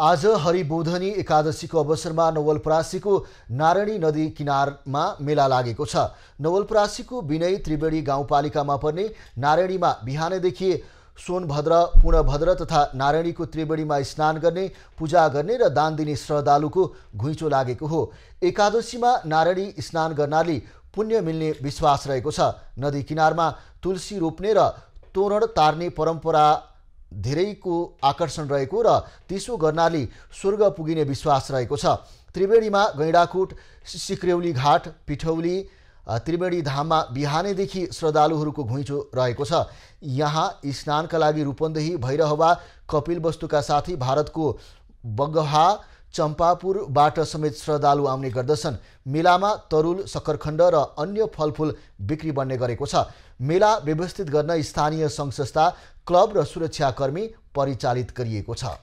आज हरिबोधनी एकादशीको अवसरमा नवलपरासीको नारायणी नदी किनारमा मेला लागेको छ नवलपरासीको विनय त्रिवेणी गाउँपालिकामा पर्ने नारायणीमा बिहानैदेखि सोनभद्र पूर्णभद्र तथा नारायणीको त्रिवेणीमा स्नान गर्ने पूजा गर्ने र दान दिने श्रद्धालुको घुइँचो लागेको हो एकादशीमा नारायणी स्नान गर्नाले पुण्य मिल्ने विश्वास रहेको छ नदी किनारमा तुलसी रोप्ने र तोरण तार्ने परम्परा धेरैको आकर्षण रहेको र त्यसो गर्नाले स्वर्ग पुगिने विश्वास रहेको छ त्रिवेणीमा गैँडाकोट सिक्रेउली घाट पिठौली त्रिवेणी धाममा बिहानैदेखि श्रद्धालुहरूको घुइँचो रहेको छ यहाँ स्नानका लागि रूपन्देही भैरहवा कपिलवस्तुका साथै भारतको बगहा चम्पापुरबाट समेत श्रद्धालु आउने गर्दछन् मेलामा तरुल सक्खरखण्ड र अन्य फलफुल बिक्री बन्ने गरेको छ मेला व्यवस्थित गर्न स्थानीय सङ्घ संस्था क्लब र सुरक्षाकर्मी परिचालित गरिएको छ